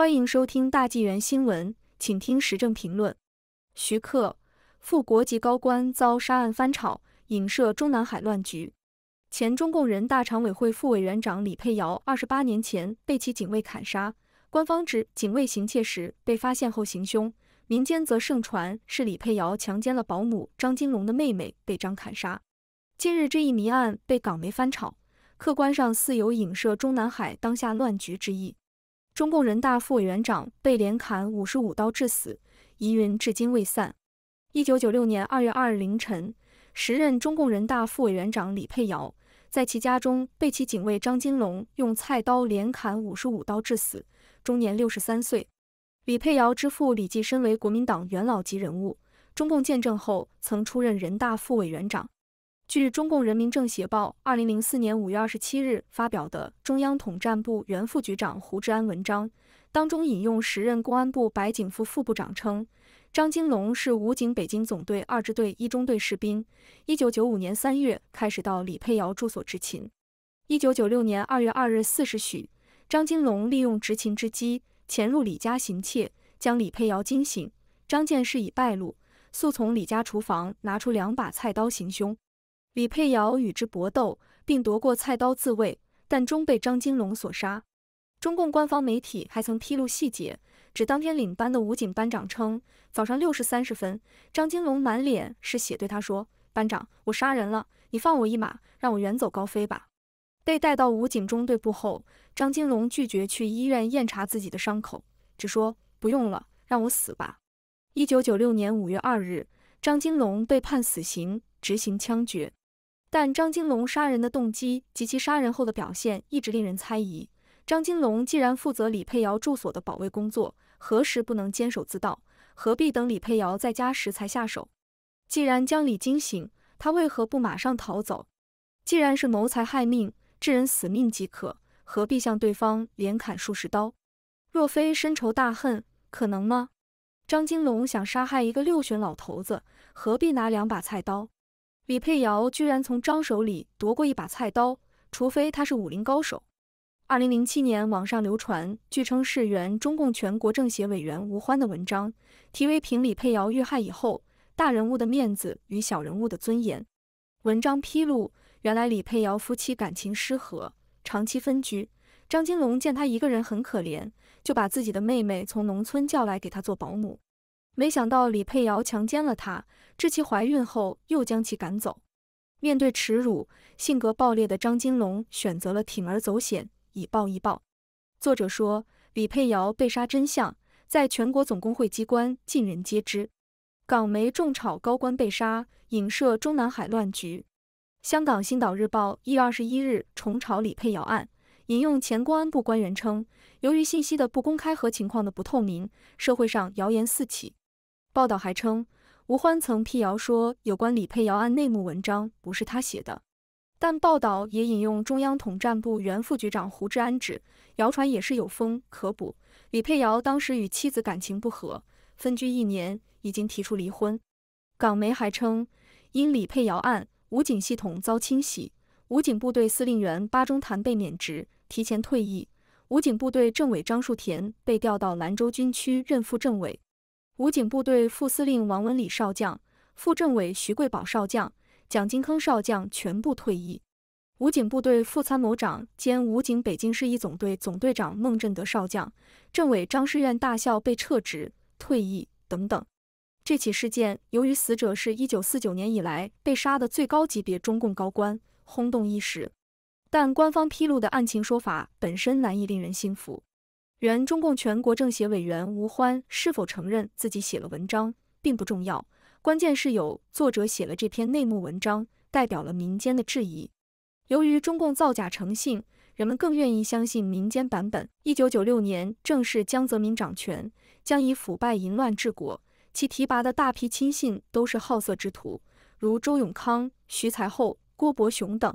欢迎收听大纪元新闻，请听时政评论。徐克，副国级高官遭杀案翻炒，影射中南海乱局。前中共人大常委会副委员长李佩瑶二十八年前被其警卫砍杀，官方指警卫行窃时被发现后行凶，民间则盛传是李佩瑶强奸了保姆张金龙的妹妹被张砍杀。近日，这一谜案被港媒翻炒，客观上似有影射中南海当下乱局之意。中共人大副委员长被连砍五十五刀致死，疑云至今未散。一九九六年二月二日凌晨，时任中共人大副委员长李佩瑶在其家中被其警卫张金龙用菜刀连砍五十五刀致死，终年六十三岁。李佩瑶之父李济身为国民党元老级人物，中共建政后曾出任人大副委员长。据《中共人民政协报》二零零四年五月二十七日发表的中央统战部原副局长胡志安文章当中，引用时任公安部白警副副部长称，张金龙是武警北京总队二支队一中队士兵，一九九五年三月开始到李佩瑶住所执勤。一九九六年二月二日四时许，张金龙利用执勤之机潜入李家行窃，将李佩瑶惊醒，张建事已败露，速从李家厨房拿出两把菜刀行凶。李佩瑶与之搏斗，并夺过菜刀自卫，但终被张金龙所杀。中共官方媒体还曾披露细节，指当天领班的武警班长称，早上六时三十分，张金龙满脸是血对他说：“班长，我杀人了，你放我一马，让我远走高飞吧。”被带到武警中队部后，张金龙拒绝去医院验查自己的伤口，只说：“不用了，让我死吧。”一九九六年五月二日，张金龙被判死刑，执行枪决。但张金龙杀人的动机及其杀人后的表现一直令人猜疑。张金龙既然负责李佩瑶住所的保卫工作，何时不能坚守自盗？何必等李佩瑶在家时才下手？既然将李惊醒，他为何不马上逃走？既然是谋财害命，致人死命即可，何必向对方连砍数十刀？若非深仇大恨，可能吗？张金龙想杀害一个六旬老头子，何必拿两把菜刀？李佩瑶居然从张手里夺过一把菜刀，除非他是武林高手。二零零七年，网上流传，据称是原中共全国政协委员吴欢的文章，题为《评李佩瑶遇害以后，大人物的面子与小人物的尊严》。文章披露，原来李佩瑶夫妻感情失和，长期分居。张金龙见他一个人很可怜，就把自己的妹妹从农村叫来给他做保姆。没想到李佩瑶强奸了她，致其怀孕后又将其赶走。面对耻辱，性格暴烈的张金龙选择了铤而走险，以暴易暴。作者说，李佩瑶被杀真相，在全国总工会机关尽人皆知。港媒重炒高官被杀，影射中南海乱局。香港新岛日报一月二十一日重炒李佩瑶案，引用前公安部官员称，由于信息的不公开和情况的不透明，社会上谣言四起。报道还称，吴欢曾辟谣说有关李佩瑶案内幕文章不是他写的，但报道也引用中央统战部原副局长胡志安指，谣传也是有风可补。李佩瑶当时与妻子感情不和，分居一年，已经提出离婚。港媒还称，因李佩瑶案，武警系统遭清洗，武警部队司令员巴中谭被免职，提前退役，武警部队政委张树田被调到兰州军区任副政委。武警部队副司令王文礼少将、副政委徐贵宝少将、蒋金坑少将全部退役。武警部队副参谋长兼武警北京市一总队总队长孟振德少将、政委张士院大校被撤职、退役等等。这起事件由于死者是一九四九年以来被杀的最高级别中共高官，轰动一时。但官方披露的案情说法本身难以令人信服。原中共全国政协委员吴欢是否承认自己写了文章，并不重要，关键是有作者写了这篇内幕文章，代表了民间的质疑。由于中共造假成性，人们更愿意相信民间版本。一九九六年正是江泽民掌权，将以腐败淫乱治国，其提拔的大批亲信都是好色之徒，如周永康、徐才厚、郭伯雄等。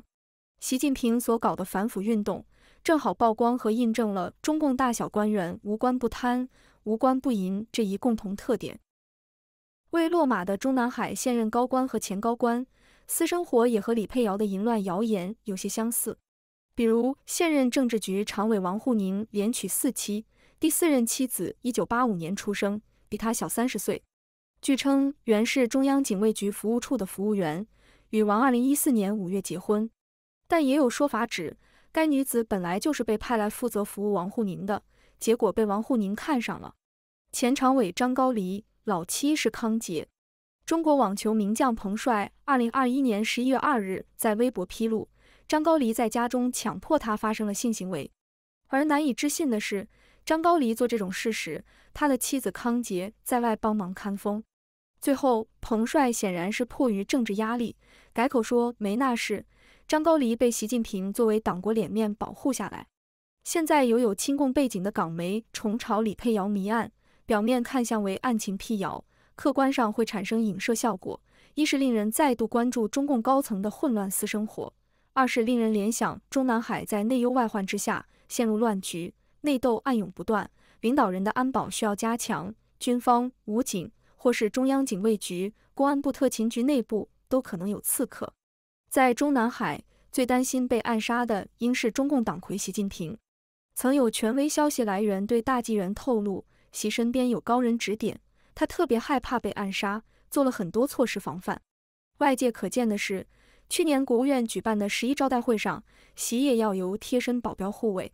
习近平所搞的反腐运动。正好曝光和印证了中共大小官员无官不贪、无官不淫这一共同特点。未落马的中南海现任高官和前高官私生活也和李佩瑶的淫乱谣言有些相似，比如现任政治局常委王沪宁连娶四妻，第四任妻子一九八五年出生，比他小三十岁，据称原是中央警卫局服务处的服务员，与王二零一四年五月结婚，但也有说法指。该女子本来就是被派来负责服务王沪宁的，结果被王沪宁看上了。前常委张高黎，老妻是康杰，中国网球名将彭帅，二零二一年十一月二日在微博披露，张高黎在家中强迫她发生了性行为。而难以置信的是，张高黎做这种事时，他的妻子康杰在外帮忙看风。最后，彭帅显然是迫于政治压力，改口说没那事。张高丽被习近平作为党国脸面保护下来，现在又有亲共背景的港媒重炒李佩瑶迷案，表面看像为案情辟谣，客观上会产生影射效果：一是令人再度关注中共高层的混乱私生活；二是令人联想中南海在内忧外患之下陷入乱局，内斗暗涌不断，领导人的安保需要加强，军方、武警或是中央警卫局、公安部特勤局内部都可能有刺客。在中南海，最担心被暗杀的应是中共党魁习近平。曾有权威消息来源对《大纪元》透露，习身边有高人指点，他特别害怕被暗杀，做了很多措施防范。外界可见的是，去年国务院举办的十一招待会上，习也要由贴身保镖护卫。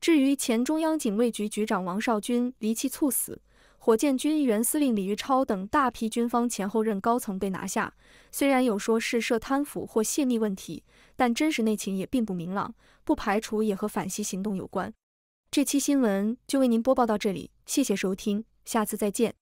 至于前中央警卫局局长王少军离奇猝死，火箭军原司令李玉超等大批军方前后任高层被拿下，虽然有说是涉贪腐或泄密问题，但真实内情也并不明朗，不排除也和反袭行动有关。这期新闻就为您播报到这里，谢谢收听，下次再见。